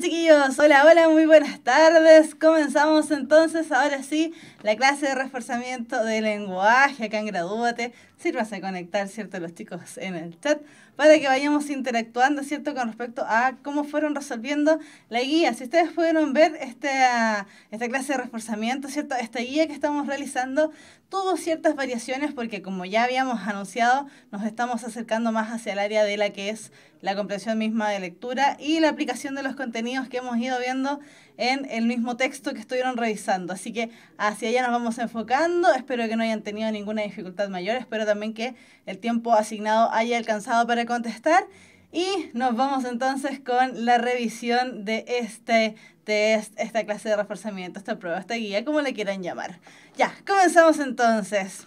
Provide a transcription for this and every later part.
chiquillos, hola, hola, muy buenas tardes. Comenzamos entonces, ahora sí, la clase de reforzamiento de lenguaje acá en Gradúate. Sirvas a conectar, ¿cierto?, los chicos en el chat para que vayamos interactuando, ¿cierto?, con respecto a cómo fueron resolviendo la guía. Si ustedes pudieron ver esta, esta clase de reforzamiento, ¿cierto?, esta guía que estamos realizando tuvo ciertas variaciones porque como ya habíamos anunciado, nos estamos acercando más hacia el área de la que es la comprensión misma de lectura y la aplicación de los contenidos que hemos ido viendo en el mismo texto que estuvieron revisando. Así que hacia allá nos vamos enfocando. Espero que no hayan tenido ninguna dificultad mayor. Espero también que el tiempo asignado haya alcanzado para contestar. Y nos vamos entonces con la revisión de este test, esta clase de reforzamiento, esta prueba, esta guía, como le quieran llamar. Ya, comenzamos entonces.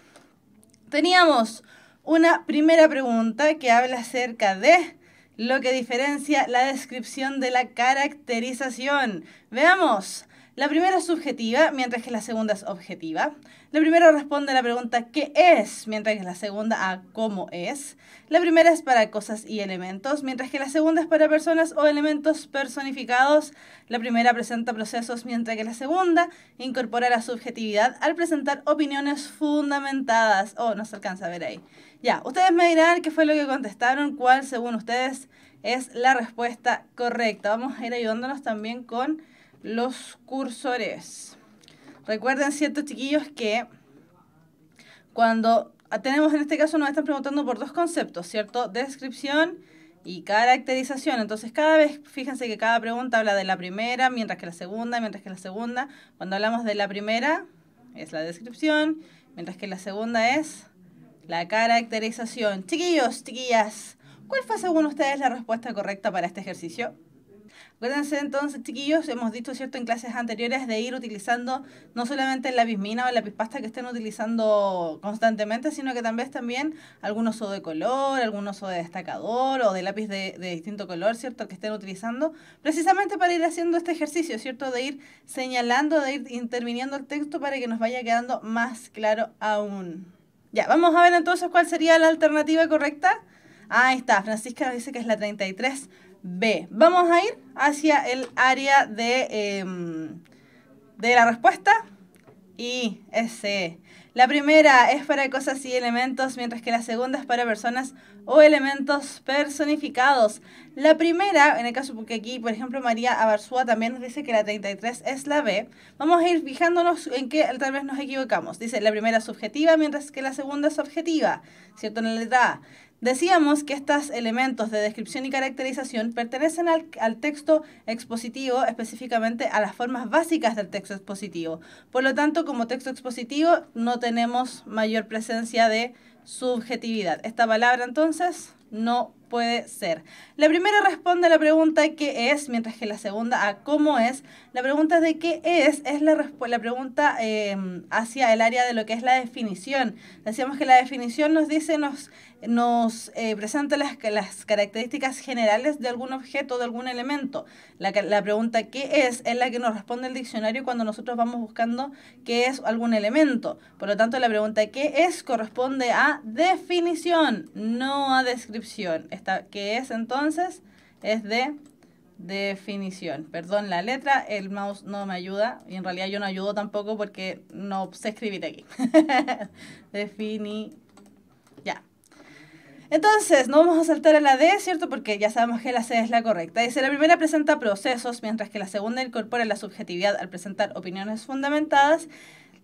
Teníamos una primera pregunta que habla acerca de lo que diferencia la descripción de la caracterización. Veamos. La primera es subjetiva, mientras que la segunda es objetiva. La primera responde a la pregunta ¿qué es? mientras que la segunda a ah, ¿cómo es? La primera es para cosas y elementos, mientras que la segunda es para personas o elementos personificados. La primera presenta procesos, mientras que la segunda incorpora la subjetividad al presentar opiniones fundamentadas. Oh, no se alcanza a ver ahí. Ya, ustedes me dirán qué fue lo que contestaron, cuál según ustedes es la respuesta correcta. Vamos a ir ayudándonos también con los cursores. Recuerden, ciertos chiquillos, que cuando tenemos en este caso nos están preguntando por dos conceptos, ¿cierto? Descripción y caracterización. Entonces, cada vez, fíjense que cada pregunta habla de la primera, mientras que la segunda, mientras que la segunda. Cuando hablamos de la primera, es la descripción, mientras que la segunda es la caracterización. Chiquillos, chiquillas, ¿cuál fue según ustedes la respuesta correcta para este ejercicio? Acuérdense entonces, chiquillos, hemos dicho, ¿cierto?, en clases anteriores de ir utilizando no solamente la mina o la pispasta que estén utilizando constantemente, sino que también también algún oso de color, algún oso de destacador o de lápiz de, de distinto color, ¿cierto?, que estén utilizando, precisamente para ir haciendo este ejercicio, ¿cierto?, de ir señalando, de ir interviniendo el texto para que nos vaya quedando más claro aún. Ya, vamos a ver entonces cuál sería la alternativa correcta. Ahí está, Francisca dice que es la 33. B. Vamos a ir hacia el área de, em, de la respuesta. Y e, C. La primera es para cosas y elementos, mientras que la segunda es para personas o elementos personificados. La primera, en el caso porque aquí, por ejemplo, María Abarzúa también nos dice que la 33 es la B, vamos a ir fijándonos en que tal vez nos equivocamos. Dice, la primera es subjetiva, mientras que la segunda es objetiva, ¿cierto? En la letra A. Decíamos que estos elementos de descripción y caracterización pertenecen al, texto expositivo, específicamente a las formas básicas del texto expositivo. Por lo tanto, como texto expositivo no tenemos mayor presencia de subjetividad. Esta palabra entonces no puede ser. La primera responde a la pregunta qué es, mientras que la segunda a cómo es. La pregunta de qué es es la, la pregunta eh, hacia el área de lo que es la definición. Decíamos que la definición nos dice, nos nos eh, presenta las, características generales de algún objeto, de algún elemento. La, la, pregunta ¿qué es? es la que nos responde el diccionario cuando nosotros vamos buscando qué es algún elemento. Por lo tanto, la pregunta ¿qué es? corresponde a definición, no a descripción. Esta, ¿Qué es entonces? Es de definición. Perdón la letra, el mouse no me ayuda y en realidad yo no ayudo tampoco porque no sé escribir aquí. definición entonces, no vamos a saltar a la D, ¿cierto? Porque ya sabemos que la C es la correcta. Dice, la primera presenta procesos, mientras que la segunda incorpora la subjetividad al presentar opiniones fundamentadas.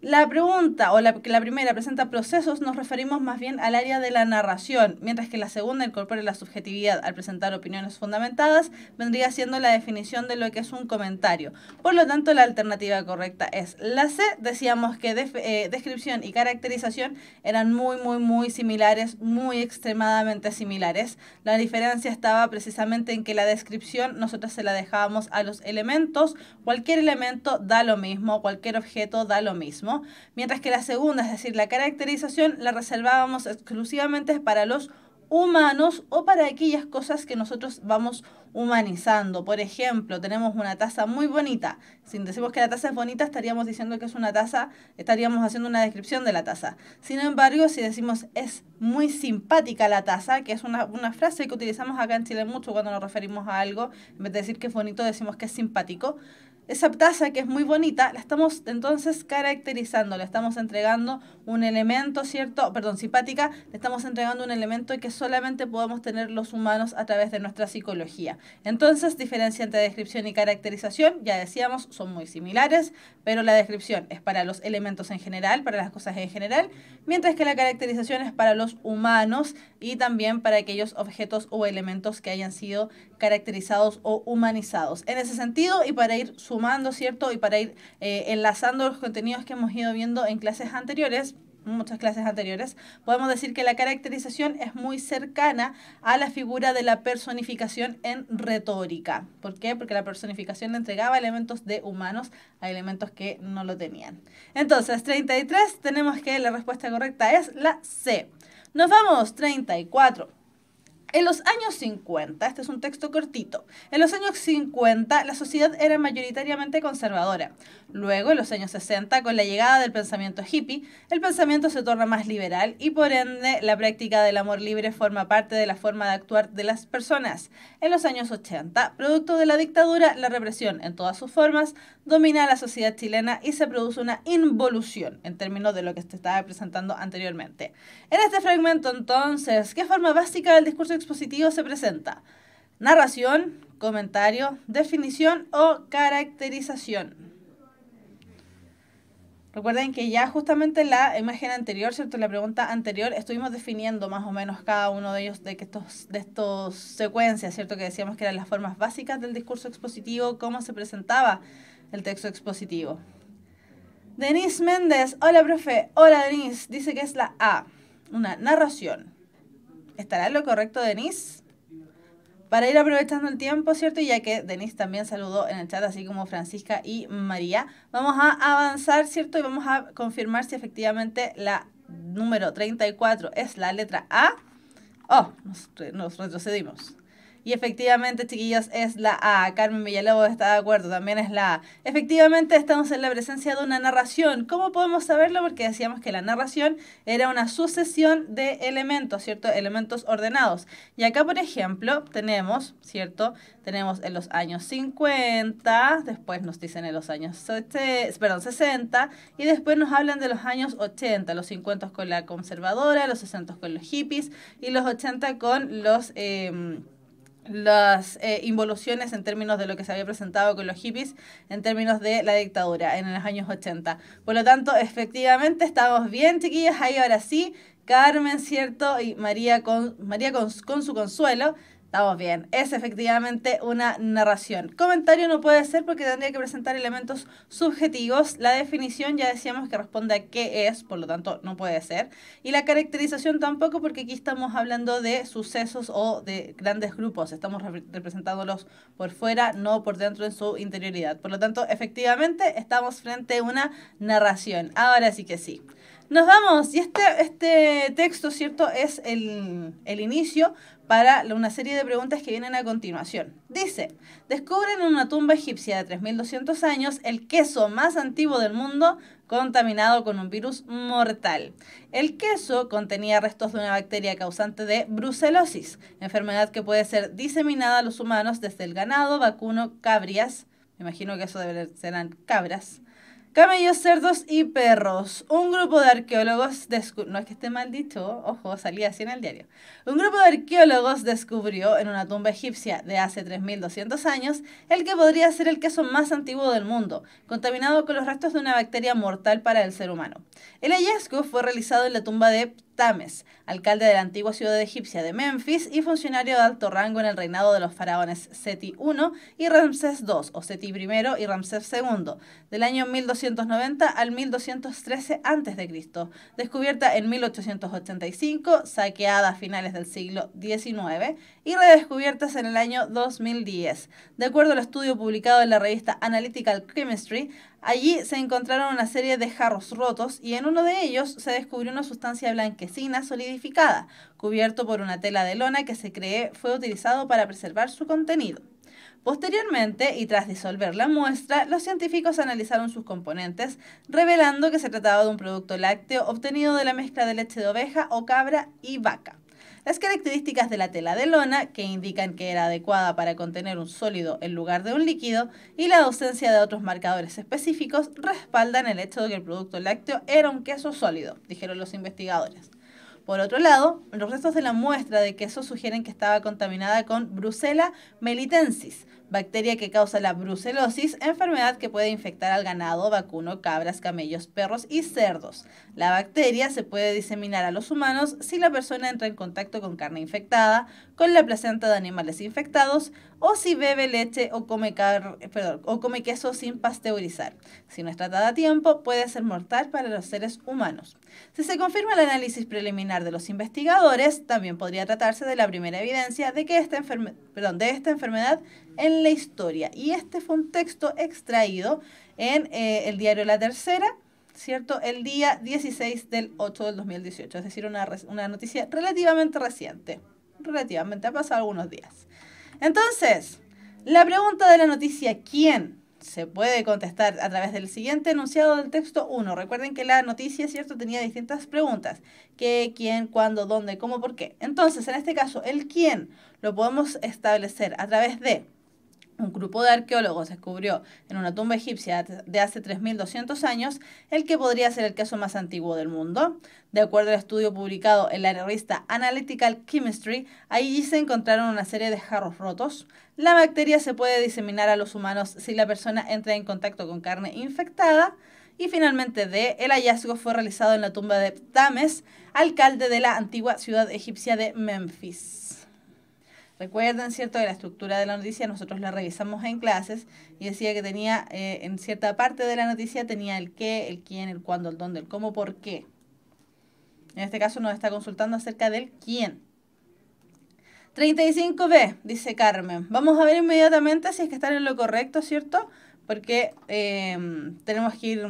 La pregunta, o la, la primera, presenta procesos, nos referimos más bien al área de la narración, mientras que la segunda incorpora la subjetividad al presentar opiniones fundamentadas, vendría siendo la definición de lo que es un comentario. Por lo tanto, la alternativa correcta es la C. Decíamos que eh, descripción y caracterización eran muy, muy, muy similares, muy extremadamente similares. La diferencia estaba precisamente en que la descripción nosotros se la dejábamos a los elementos, cualquier elemento da lo mismo, cualquier objeto da lo mismo mientras que la segunda, es decir, la caracterización, la reservábamos exclusivamente para los humanos o para aquellas cosas que nosotros vamos humanizando. Por ejemplo, tenemos una taza muy bonita. Si decimos que la taza es bonita, estaríamos diciendo que es una taza, estaríamos haciendo una descripción de la taza. Sin embargo, si decimos es muy simpática la taza, que es una, una frase que utilizamos acá en Chile mucho cuando nos referimos a algo, en vez de decir que es bonito, decimos que es simpático. Esa taza que es muy bonita, la estamos entonces caracterizando, le estamos entregando un elemento, ¿cierto? Perdón, simpática, le estamos entregando un elemento que solamente podemos tener los humanos a través de nuestra psicología. Entonces, diferencia entre descripción y caracterización, ya decíamos, son muy similares, pero la descripción es para los elementos en general, para las cosas en general, mientras que la caracterización es para los humanos y también para aquellos objetos o elementos que hayan sido caracterizados o humanizados. En ese sentido, y para ir sumando, ¿cierto? Y para ir eh, enlazando los contenidos que hemos ido viendo en clases anteriores, muchas clases anteriores, podemos decir que la caracterización es muy cercana a la figura de la personificación en retórica. ¿Por qué? Porque la personificación le entregaba elementos de humanos a elementos que no lo tenían. Entonces, 33 tenemos que la respuesta correcta es la C. Nos vamos, 34. En los años 50, este es un texto cortito, en los años 50 la sociedad era mayoritariamente conservadora. Luego, en los años 60, con la llegada del pensamiento hippie, el pensamiento se torna más liberal y por ende la práctica del amor libre forma parte de la forma de actuar de las personas. En los años 80, producto de la dictadura, la represión en todas sus formas domina a la sociedad chilena y se produce una involución en términos de lo que se estaba presentando anteriormente. En este fragmento entonces, ¿qué forma básica del discurso expositivo se presenta narración, comentario, definición o caracterización. Recuerden que ya justamente en la imagen anterior, ¿cierto? la pregunta anterior estuvimos definiendo más o menos cada uno de ellos de que estos, de estos secuencias, ¿cierto? Que decíamos que eran las formas básicas del discurso expositivo, cómo se presentaba el texto expositivo. Denise Méndez, hola profe, hola Denise, dice que es la A, una narración. ¿Estará lo correcto Denise? Para ir aprovechando el tiempo, ¿cierto? Y ya que Denise también saludó en el chat, así como Francisca y María, vamos a avanzar, ¿cierto? Y vamos a confirmar si efectivamente la número 34 es la letra A. Oh, nos retrocedimos. Y efectivamente, chiquillos, es la A. Carmen Villalobos está de acuerdo, también es la A. Efectivamente, estamos en la presencia de una narración. ¿Cómo podemos saberlo? Porque decíamos que la narración era una sucesión de elementos, ¿cierto? Elementos ordenados. Y acá, por ejemplo, tenemos, ¿cierto? Tenemos en los años 50, después nos dicen en los años perdón, 60, y después nos hablan de los años 80, los 50 con la conservadora, los 60 con los hippies y los 80 con los... Em, las eh, involuciones en términos de lo que se había presentado con los hippies, en términos de la dictadura en los años 80. Por lo tanto, efectivamente, estamos bien, chiquillos, ahí ahora sí, Carmen, ¿cierto? Y María con, María con su consuelo Estamos bien. Es efectivamente una narración. Comentario no puede ser porque tendría que presentar elementos subjetivos. La definición ya decíamos que responde a qué es, por lo tanto no puede ser. Y la caracterización tampoco porque aquí estamos hablando de sucesos o de grandes grupos. Estamos representándolos por fuera, no por dentro en su interioridad. Por lo tanto, efectivamente estamos frente a una narración. Ahora sí que sí. Nos vamos. Y este, este texto, ¿cierto? Es el, el inicio para una serie de preguntas que vienen a continuación. Dice, descubren en una tumba egipcia de 3.200 años el queso más antiguo del mundo contaminado con un virus mortal. El queso contenía restos de una bacteria causante de brucelosis, enfermedad que puede ser diseminada a los humanos desde el ganado, vacuno, cabrias, me imagino que eso serán cabras, Camellos, cerdos y perros. Un grupo de arqueólogos No es que esté mal dicho, ojo, salía así en el diario. Un grupo de arqueólogos descubrió en una tumba egipcia de hace 3.200 años el que podría ser el queso más antiguo del mundo, contaminado con los restos de una bacteria mortal para el ser humano. El hallazgo fue realizado en la tumba de Tames, alcalde de la antigua ciudad egipcia de Memphis y funcionario de alto rango en el reinado de los faraones Seti I y Ramsés II, o Seti I y Ramsés II, del año 1290 al 1213 a.C., descubierta en 1885, saqueada a finales del siglo XIX y redescubiertas en el año 2010. De acuerdo al estudio publicado en la revista Analytical Chemistry, Allí se encontraron una serie de jarros rotos y en uno de ellos se descubrió una sustancia blanquecina solidificada, cubierto por una tela de lona que se cree fue utilizado para preservar su contenido. Posteriormente, y tras disolver la muestra, los científicos analizaron sus componentes, revelando que se trataba de un producto lácteo obtenido de la mezcla de leche de oveja o cabra y vaca. Las características de la tela de lona, que indican que era adecuada para contener un sólido en lugar de un líquido, y la ausencia de otros marcadores específicos respaldan el hecho de que el producto lácteo era un queso sólido, dijeron los investigadores. Por otro lado, los restos de la muestra de queso sugieren que estaba contaminada con Brucella melitensis, bacteria que causa la brucelosis, enfermedad que puede infectar al ganado, vacuno, cabras, camellos, perros y cerdos. La bacteria se puede diseminar a los humanos si la persona entra en contacto con carne infectada, con la placenta de animales infectados o si bebe leche o come, o come queso sin pasteurizar. Si no es tratada a tiempo, puede ser mortal para los seres humanos. Si se confirma el análisis preliminar de los investigadores, también podría tratarse de la primera evidencia de, que esta, perdón, de esta enfermedad en la historia. Y este fue un texto extraído en eh, el diario La Tercera, ¿cierto? El día 16 del 8 del 2018, es decir, una, una noticia relativamente reciente. Relativamente, ha pasado algunos días. Entonces, la pregunta de la noticia, ¿quién? se puede contestar a través del siguiente enunciado del texto 1. Recuerden que la noticia, ¿cierto?, tenía distintas preguntas. ¿Qué, quién, cuándo, dónde, cómo, por qué? Entonces, en este caso, el quién lo podemos establecer a través de un grupo de arqueólogos descubrió en una tumba egipcia de hace 3.200 años el que podría ser el caso más antiguo del mundo. De acuerdo al estudio publicado en la revista Analytical Chemistry, allí se encontraron una serie de jarros rotos. La bacteria se puede diseminar a los humanos si la persona entra en contacto con carne infectada. Y finalmente D, el hallazgo fue realizado en la tumba de Ptames, alcalde de la antigua ciudad egipcia de Memphis. Recuerdan, ¿cierto?, de la estructura de la noticia, nosotros la revisamos en clases y decía que tenía, eh, en cierta parte de la noticia tenía el qué, el quién, el cuándo, el dónde, el cómo, por qué. En este caso nos está consultando acerca del quién. 35B, dice Carmen. Vamos a ver inmediatamente si es que están en lo correcto, ¿cierto? Porque eh, tenemos que ir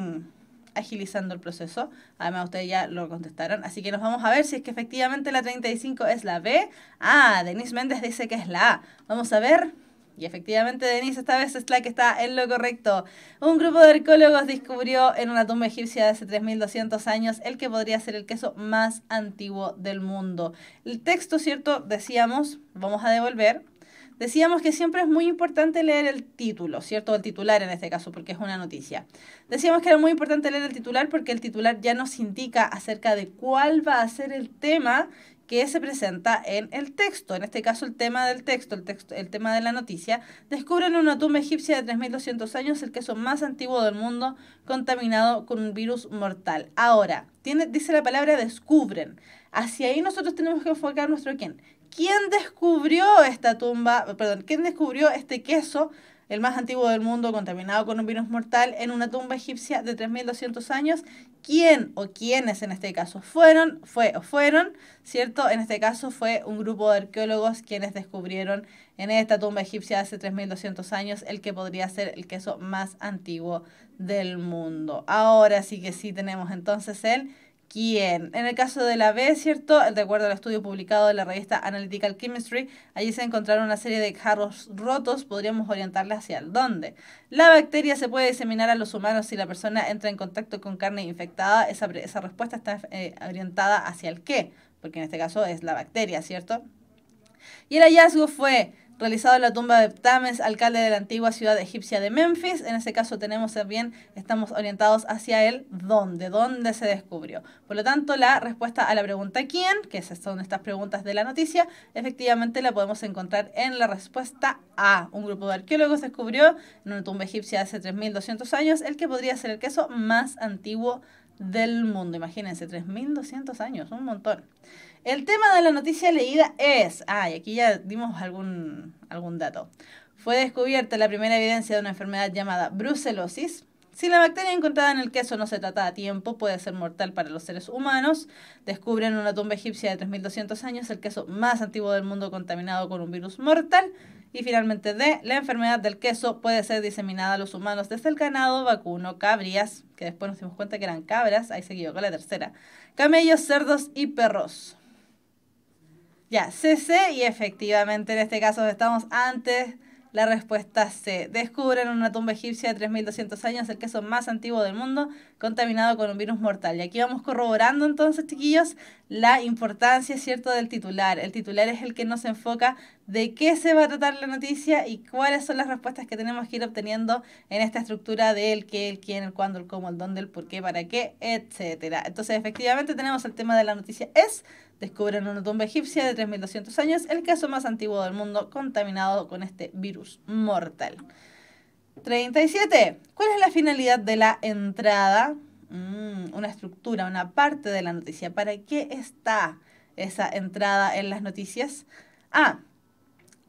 agilizando el proceso. Además, ustedes ya lo contestaron. Así que nos vamos a ver si es que efectivamente la 35 es la B. Ah, Denise Méndez dice que es la A. Vamos a ver. Y efectivamente, Denise, esta vez es la que está en lo correcto. Un grupo de arqueólogos descubrió en una tumba egipcia de hace 3.200 años el que podría ser el queso más antiguo del mundo. El texto, ¿cierto? Decíamos, vamos a devolver Decíamos que siempre es muy importante leer el título, ¿cierto? El titular en este caso, porque es una noticia. Decíamos que era muy importante leer el titular porque el titular ya nos indica acerca de cuál va a ser el tema que se presenta en el texto. En este caso, el tema del texto, el, texto, el tema de la noticia. Descubren una tumba egipcia de 3.200 años, el queso más antiguo del mundo, contaminado con un virus mortal. Ahora, tiene, dice la palabra descubren. Hacia ahí nosotros tenemos que enfocar nuestro quién ¿Quién descubrió esta tumba, perdón, descubrió este queso, el más antiguo del mundo, contaminado con un virus mortal, en una tumba egipcia de 3.200 años? ¿Quién o quiénes en este caso fueron, fue o fueron, cierto? En este caso fue un grupo de arqueólogos quienes descubrieron en esta tumba egipcia hace 3.200 años el que podría ser el queso más antiguo del mundo. Ahora sí que sí tenemos entonces el quién. En el caso de la B, ¿cierto? De acuerdo al estudio publicado de la revista Analytical Chemistry, allí se encontraron una serie de jarros rotos, podríamos orientarla hacia el dónde. La bacteria se puede diseminar a los humanos si la persona entra en contacto con carne infectada, esa, respuesta está eh, orientada hacia el qué, porque en este caso es la bacteria, ¿cierto? Y el hallazgo fue realizado en la tumba de Ptames, alcalde de la antigua ciudad egipcia de Memphis. En ese caso tenemos bien, estamos orientados hacia el dónde, dónde se descubrió. Por lo tanto, la respuesta a la pregunta quién, que son estas preguntas de la noticia, efectivamente la podemos encontrar en la respuesta A. Un grupo de arqueólogos descubrió en una tumba egipcia hace 3.200 años el que podría ser el queso más antiguo del mundo. Imagínense, 3.200 años, un montón. El tema de la noticia leída es, ah, aquí ya dimos algún, algún dato. Fue descubierta la primera evidencia de una enfermedad llamada brucelosis. Si la bacteria encontrada en el queso no se trata a tiempo, puede ser mortal para los seres humanos. Descubren una tumba egipcia de 3.200 años el queso más antiguo del mundo contaminado con un virus mortal. Y finalmente D, la enfermedad del queso puede ser diseminada a los humanos desde el ganado, vacuno, cabrías, que después nos dimos cuenta que eran cabras, ahí seguido con la tercera, camellos, cerdos y perros. Ya, CC y efectivamente en este caso estamos antes. La respuesta C. Descubren una tumba egipcia de 3.200 años, el queso más antiguo del mundo, contaminado con un virus mortal. Y aquí vamos corroborando entonces, chiquillos, la importancia, ¿cierto?, del titular. El titular es el que nos enfoca de qué se va a tratar la noticia y cuáles son las respuestas que tenemos que ir obteniendo en esta estructura del qué, el quién, el cuándo, el cómo, el dónde, el por qué, para qué, etc. Entonces, efectivamente, tenemos el tema de la noticia es Descubren una tumba egipcia de 3.200 años, el caso más antiguo del mundo contaminado con este virus mortal. 37. ¿Cuál es la finalidad de la entrada? Mm, una estructura, una parte de la noticia. ¿Para qué está esa entrada en las noticias? A.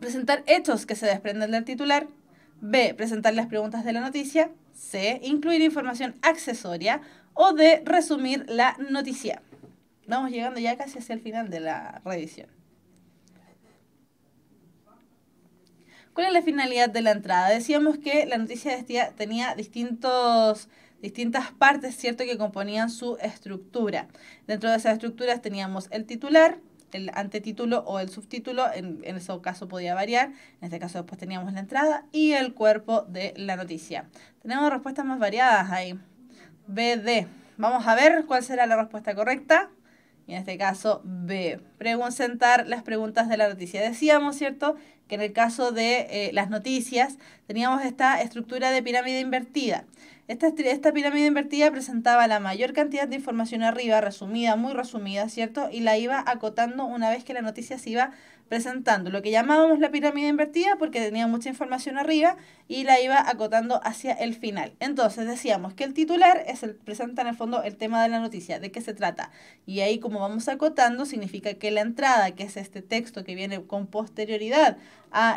Presentar hechos que se desprenden del titular. B. Presentar las preguntas de la noticia. C. Incluir información accesoria. O D. Resumir la noticia. Vamos llegando ya casi hacia el final de la revisión. ¿Cuál es la finalidad de la entrada? Decíamos que la noticia tenía distintos distintas partes, ¿cierto?, que componían su estructura. Dentro de esas estructuras teníamos el titular, el antetítulo o el subtítulo, en, en ese caso podía variar, en este caso después teníamos la entrada y el cuerpo de la noticia. Tenemos respuestas más variadas ahí. BD. Vamos a ver cuál será la respuesta correcta en este caso B. Preguntar las preguntas de la noticia. Decíamos, ¿cierto?, en el caso de eh, las noticias teníamos esta estructura de pirámide invertida. Esta, esta pirámide invertida presentaba la mayor cantidad de información arriba, resumida, muy resumida, ¿cierto? Y la iba acotando una vez que la noticia se iba presentando. Lo que llamábamos la pirámide invertida porque tenía mucha información arriba y la iba acotando hacia el final. Entonces decíamos que el titular es el, presenta en el fondo el tema de la noticia, de qué se trata. Y ahí como vamos acotando significa que la entrada, que es este texto que viene con posterioridad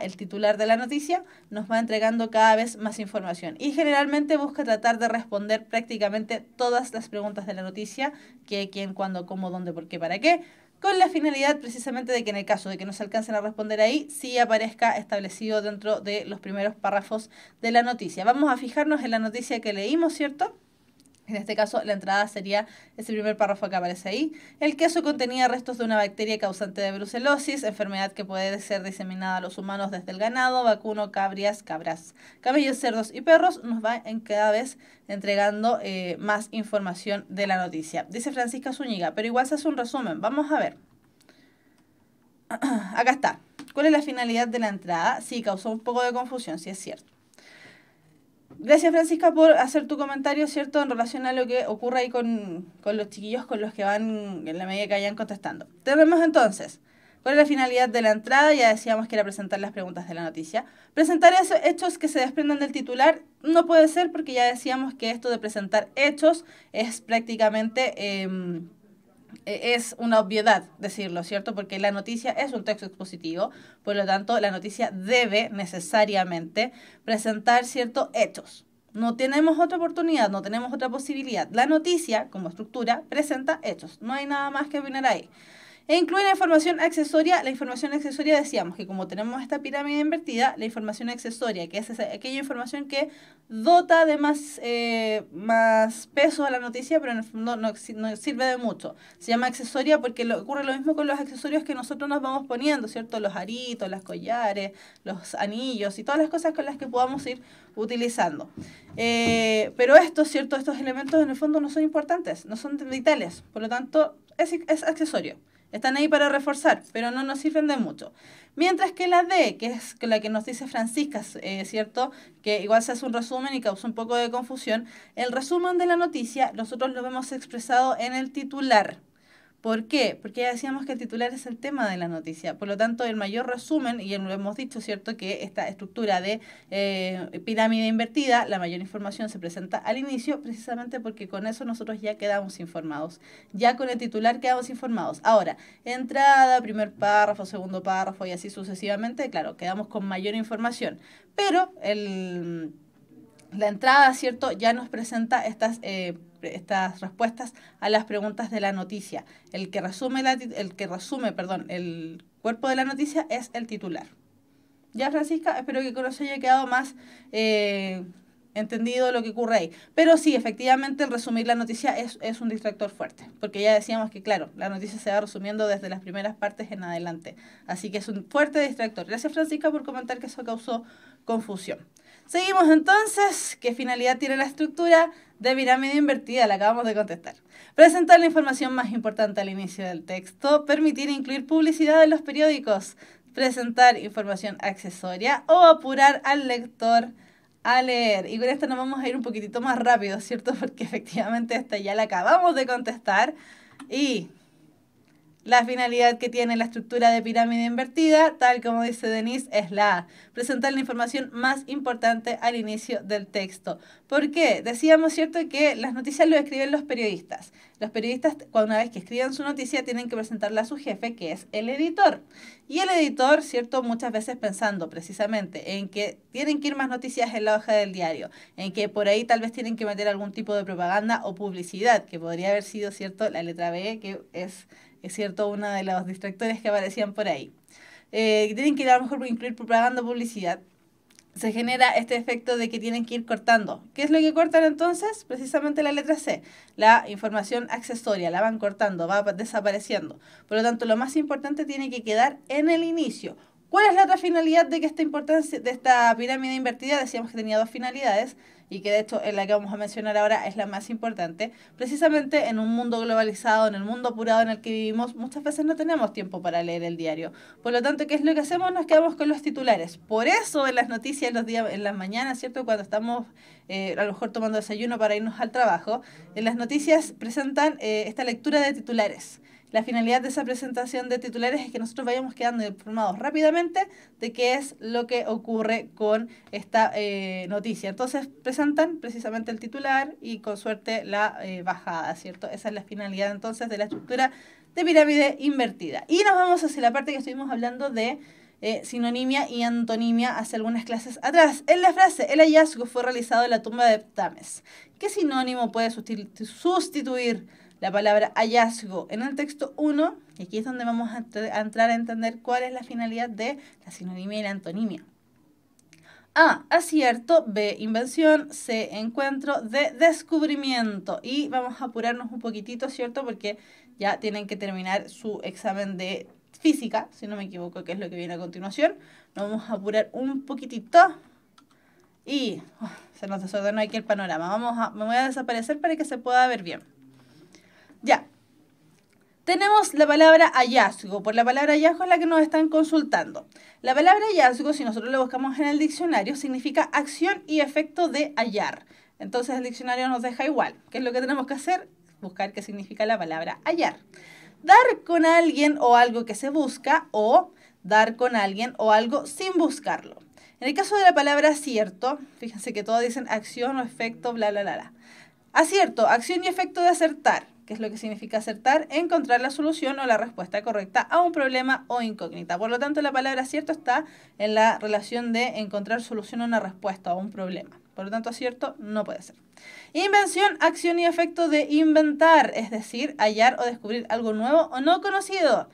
el titular de la noticia, nos va entregando cada vez más información. Y generalmente busca tratar de responder prácticamente todas las preguntas de la noticia, que, quién, cuándo, cómo, dónde, por qué, para qué, con la finalidad precisamente de que en el caso de que no se alcancen a responder ahí, sí aparezca establecido dentro de los primeros párrafos de la noticia. Vamos a fijarnos en la noticia que leímos, ¿cierto? En este caso, la entrada sería ese primer párrafo que aparece ahí. El queso contenía restos de una bacteria causante de brucelosis, enfermedad que puede ser diseminada a los humanos desde el ganado, vacuno, cabrias, cabras, cabellos, cerdos y perros. Nos va en cada vez entregando eh, más información de la noticia. Dice Francisca Zúñiga, pero igual se hace un resumen. Vamos a ver. Acá está. ¿Cuál es la finalidad de la entrada? Sí, causó un poco de confusión, sí es cierto. Gracias Francisca por hacer tu comentario, ¿cierto? En relación a lo que ocurre ahí con, los chiquillos, con los que van, en la medida que vayan contestando. Tenemos entonces, ¿cuál es la finalidad de la entrada? Ya decíamos que era presentar las preguntas de la noticia. Presentar esos hechos que se desprendan del titular no puede ser porque ya decíamos que esto de presentar hechos es prácticamente... Em, eh, es una obviedad decirlo, ¿cierto? Porque la noticia es un texto expositivo, por lo tanto, la noticia debe necesariamente presentar ciertos hechos. No tenemos otra oportunidad, no tenemos otra posibilidad. La noticia, como estructura, presenta hechos. No hay nada más que venir ahí. E incluye la información accesoria. La información accesoria decíamos que como tenemos esta pirámide invertida, la información accesoria, que es aquella información que dota de más, eh, más peso a la noticia, pero en el fondo no, sirve de mucho. Se llama accesoria porque ocurre lo mismo con los accesorios que nosotros nos vamos poniendo, ¿cierto? Los aritos, las collares, los anillos y todas las cosas con las que podamos ir utilizando. Eh, pero estos, ¿cierto? Estos elementos en el fondo no son importantes, no son vitales. Por lo tanto, es, es accesorio. Están ahí para reforzar, pero no nos sirven de mucho. Mientras que la D, que es la que nos dice Francisca, es eh, ¿cierto? Que igual se hace un resumen y causa un poco de confusión. El resumen de la noticia nosotros lo vemos expresado en el titular, ¿Por qué? Porque ya decíamos que el titular es el tema de la noticia. Por lo tanto, el mayor resumen, y lo hemos dicho, ¿cierto? Que esta estructura de eh, pirámide invertida, la mayor información se presenta al inicio, precisamente porque con eso nosotros ya quedamos informados. Ya con el titular quedamos informados. Ahora, entrada, primer párrafo, segundo párrafo y así sucesivamente, claro, quedamos con mayor información. Pero el, la entrada, ¿cierto? Ya nos presenta estas... Eh, estas respuestas a las preguntas de la noticia. El que resume, la, el, que resume perdón, el cuerpo de la noticia es el titular. Ya, Francisca, espero que con eso haya quedado más eh, entendido lo que ocurre ahí. Pero sí, efectivamente, resumir la noticia es, es, un distractor fuerte, porque ya decíamos que, claro, la noticia se va resumiendo desde las primeras partes en adelante. Así que es un fuerte distractor. Gracias, Francisca, por comentar que eso causó confusión. Seguimos entonces. ¿Qué finalidad tiene la estructura de pirámide invertida? La acabamos de contestar. Presentar la información más importante al inicio del texto. Permitir incluir publicidad en los periódicos. Presentar información accesoria o apurar al lector a leer. Y con esto nos vamos a ir un poquitito más rápido, ¿cierto? Porque efectivamente esta ya la acabamos de contestar. Y la finalidad que tiene la estructura de pirámide invertida, tal como dice Denise, es la presentar la información más importante al inicio del texto. ¿Por qué? Decíamos, ¿cierto?, que las noticias lo escriben los periodistas. Los periodistas, una vez que escriban su noticia, tienen que presentarla a su jefe, que es el editor. Y el editor, ¿cierto?, muchas veces pensando precisamente en que tienen que ir más noticias en la hoja del diario, en que por ahí tal vez tienen que meter algún tipo de propaganda o publicidad, que podría haber sido, ¿cierto?, la letra B, que es es cierto, uno de los distractores que aparecían por ahí. Eh, tienen que ir a lo mejor por incluir propaganda publicidad. Se genera este efecto de que tienen que ir cortando. ¿Qué es lo que cortan entonces? Precisamente la letra C, la información accesoria, la van cortando, va desapareciendo. Por lo tanto, lo más importante tiene que quedar en el inicio. ¿Cuál es la otra finalidad de que esta importancia de esta pirámide invertida? Decíamos que tenía dos finalidades y que de hecho es la que vamos a mencionar ahora, es la más importante. Precisamente en un mundo globalizado, en el mundo apurado en el que vivimos, muchas veces no tenemos tiempo para leer el diario. Por lo tanto, ¿qué es lo que hacemos? Nos quedamos con los titulares. Por eso en las noticias, en los días, en las mañanas, ¿cierto? Cuando estamos eh, a lo mejor tomando desayuno para irnos al trabajo, en las noticias presentan eh, esta lectura de titulares. La finalidad de esa presentación de titulares es que nosotros vayamos quedando informados rápidamente de qué es lo que ocurre con esta eh, noticia. Entonces presentan precisamente el titular y con suerte la eh, bajada, ¿cierto? Esa es la finalidad entonces de la estructura de pirámide invertida. Y nos vamos hacia la parte que estuvimos hablando de... Eh, sinonimia y antonimia hace algunas clases atrás. En la frase, el hallazgo fue realizado en la tumba de Tames. ¿Qué sinónimo puede sustituir la palabra hallazgo en el texto 1, y aquí es donde vamos a, entrar a entender cuál es la finalidad de la sinonimia y la antonimia. A, acierto, B, invención, C, encuentro, D, descubrimiento. Y vamos a apurarnos un poquitito, ¿cierto? Porque ya tienen que terminar su examen de física, si no me equivoco, que es lo que viene a continuación. Nos vamos a apurar un poquitito. Y oh, se nos desordenó aquí el panorama. Vamos a, me voy a desaparecer para que se pueda ver bien. Ya. Tenemos la palabra hallazgo. Por la palabra hallazgo es la que nos están consultando. La palabra hallazgo, si nosotros lo buscamos en el diccionario, significa acción y efecto de hallar. Entonces el diccionario nos deja igual. ¿Qué es lo que tenemos que hacer? Buscar qué significa la palabra hallar. Dar con alguien o algo que se busca o dar con alguien o algo sin buscarlo. En el caso de la palabra acierto, fíjense que todos dicen acción o efecto, bla, bla, bla. Acierto, acción y efecto de acertar que es lo que significa acertar, encontrar la solución o la respuesta correcta a un problema o incógnita. Por lo tanto, la palabra cierto está en la relación de encontrar solución o una respuesta a un problema. Por lo tanto, acierto no puede ser. Invención, acción y efecto de inventar, es decir, hallar o descubrir algo nuevo o no conocido.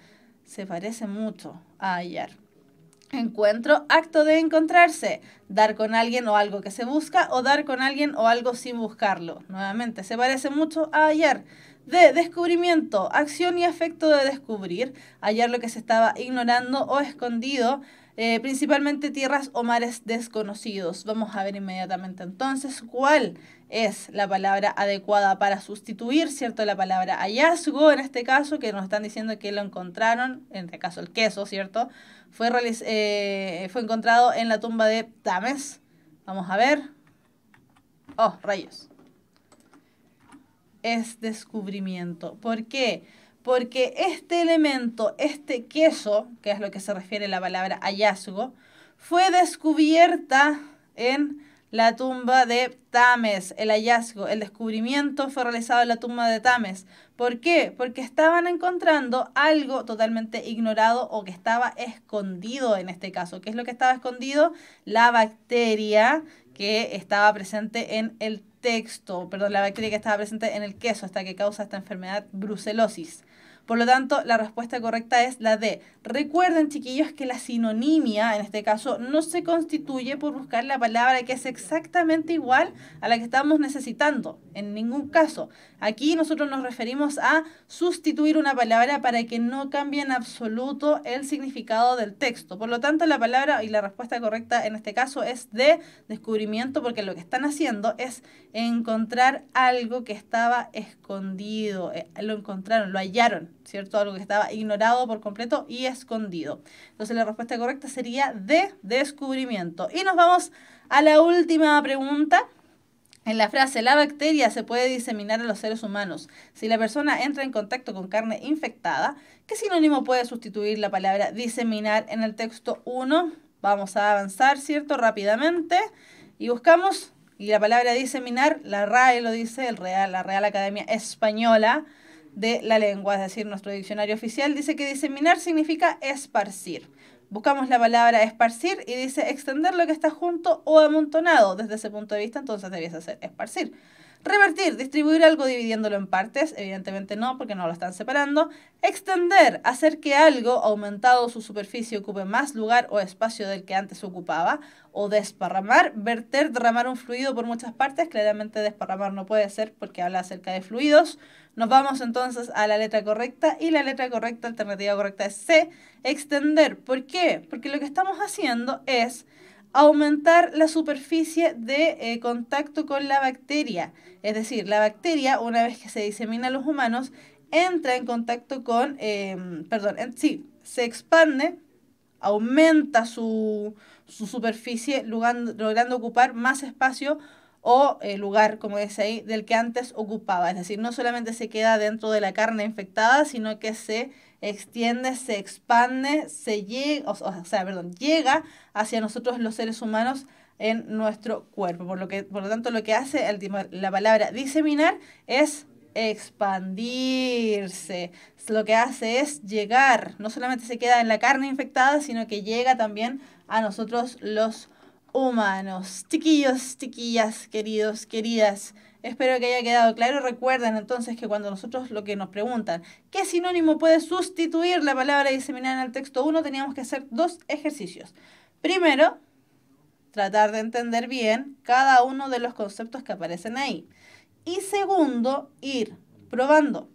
Se parece mucho a hallar. Encuentro, acto de encontrarse, dar con alguien o algo que se busca o dar con alguien o algo sin buscarlo. Nuevamente, se parece mucho a hallar de descubrimiento, acción y afecto de descubrir, hallar lo que se estaba ignorando o escondido, eh, principalmente tierras o mares desconocidos. Vamos a ver inmediatamente entonces cuál es la palabra adecuada para sustituir, ¿cierto? La palabra hallazgo, en este caso, que nos están diciendo que lo encontraron, en este caso el queso, ¿cierto? Fue, eh, fue encontrado en la tumba de Tames. Vamos a ver. Oh, rayos es descubrimiento. ¿Por qué? Porque este elemento, este queso, que es lo que se refiere a la palabra hallazgo, fue descubierta en la tumba de Tames, el hallazgo, el descubrimiento fue realizado en la tumba de Tames. ¿Por qué? Porque estaban encontrando algo totalmente ignorado o que estaba escondido en este caso. ¿Qué es lo que estaba escondido? La bacteria que estaba presente en el texto, perdón, la bacteria que estaba presente en el queso, hasta que causa esta enfermedad brucelosis. Por lo tanto, la respuesta correcta es la D. Recuerden, chiquillos, que la sinonimia, en este caso, no se constituye por buscar la palabra que es exactamente igual a la que estamos necesitando, en ningún caso. Aquí nosotros nos referimos a sustituir una palabra para que no cambie en absoluto el significado del texto. Por lo tanto, la palabra y la respuesta correcta en este caso es de descubrimiento, porque lo que están haciendo es encontrar algo que estaba escondido. Eh, lo encontraron, lo hallaron. ¿cierto? Algo que estaba ignorado por completo y escondido. Entonces la respuesta correcta sería de descubrimiento. Y nos vamos a la última pregunta. En la frase, la bacteria se puede diseminar a los seres humanos. Si la persona entra en contacto con carne infectada, ¿qué sinónimo puede sustituir la palabra diseminar en el texto 1? Vamos a avanzar, ¿cierto? Rápidamente. Y buscamos, y la palabra diseminar, la RAE lo dice, el Real, la Real Academia Española de la lengua, es decir, nuestro diccionario oficial dice que diseminar significa esparcir. Buscamos la palabra esparcir y dice extender lo que está junto o amontonado. Desde ese punto de vista, entonces debías hacer esparcir. Revertir, distribuir algo dividiéndolo en partes, evidentemente no, porque no lo están separando. Extender, hacer que algo, aumentado su superficie, ocupe más lugar o espacio del que antes ocupaba. O desparramar, verter, derramar un fluido por muchas partes. Claramente desparramar no puede ser porque habla acerca de fluidos. Nos vamos entonces a la letra correcta y la letra correcta, alternativa correcta es C, extender. ¿Por qué? Porque lo que estamos haciendo es aumentar la superficie de eh, contacto con la bacteria. Es decir, la bacteria, una vez que se disemina a los humanos, entra en contacto con, em, perdón, sí, se expande, aumenta su, su superficie, logrando ocupar más espacio o el eh, lugar, como dice ahí, del que antes ocupaba. Es decir, no solamente se queda dentro de la carne infectada, sino que se extiende, se expande, se llega, o, sea, perdón, llega hacia nosotros los seres humanos en nuestro cuerpo. Por lo, que, por lo tanto, lo que hace el, la palabra diseminar es expandirse. Lo que hace es llegar, no solamente se queda en la carne infectada, sino que llega también a nosotros los humanos humanos. Chiquillos, chiquillas, queridos, queridas. Espero que haya quedado claro. Recuerden entonces que cuando nosotros lo que nos preguntan, ¿qué sinónimo puede sustituir la palabra diseminar en el texto 1? Teníamos que hacer dos ejercicios. Primero, tratar de entender bien cada uno de los conceptos que aparecen ahí. Y segundo, ir probando.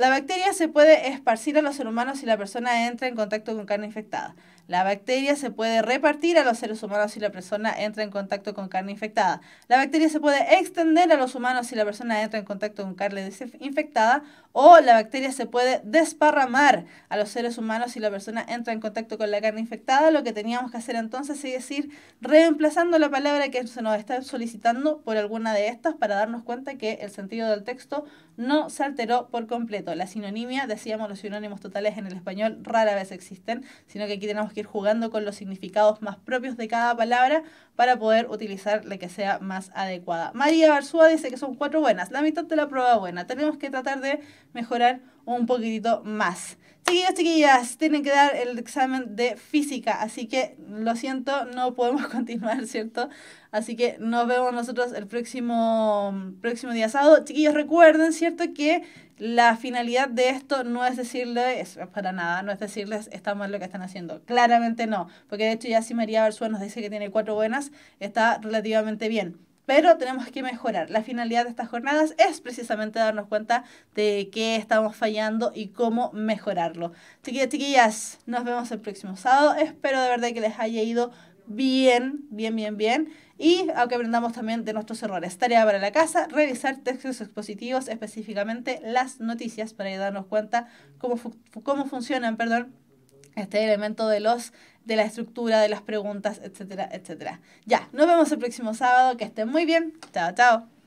La bacteria se puede esparcir a los seres humanos si la persona entra en contacto con carne infectada. La bacteria se puede repartir a los seres humanos si la persona entra en contacto con carne infectada. La bacteria se puede extender a los humanos si la persona entra en contacto con carne infectada. O la bacteria se puede desparramar a los seres humanos si la persona entra en contacto con la carne infectada. Lo que teníamos que hacer entonces es decir, reemplazando la palabra que se nos está solicitando por alguna de estas para darnos cuenta que el sentido del texto no se alteró por completo la sinonimia, decíamos los sinónimos totales en el español rara vez existen, sino que aquí tenemos que ir jugando con los significados más propios de cada palabra para poder utilizar la que sea más adecuada. María Barzúa dice que son cuatro buenas, la mitad de la prueba buena. Tenemos que tratar de mejorar un poquitito más. Chiquillos, chiquillas, tienen que dar el examen de física, así que lo siento, no podemos continuar, ¿cierto? Así que nos vemos nosotros el próximo, próximo día sábado. Chiquillos, recuerden, ¿cierto? Que la finalidad de esto no es decirles para nada, no es decirles está mal lo que están haciendo. Claramente no, porque de hecho ya si María Barzúa nos dice que tiene cuatro buenas, está relativamente bien pero tenemos que mejorar. La finalidad de estas jornadas es precisamente darnos cuenta de qué estamos fallando y cómo mejorarlo. Chiquillas, chiquillas, nos vemos el próximo sábado. Espero de verdad que les haya ido bien, bien, bien, bien. Y aunque aprendamos también de nuestros errores. Tarea para la casa, revisar textos expositivos, específicamente las noticias, para darnos cuenta cómo, cómo funcionan, perdón, este elemento de los de la estructura de las preguntas, etcétera, etcétera. Ya, nos vemos el próximo sábado, que estén muy bien. Chao, chao.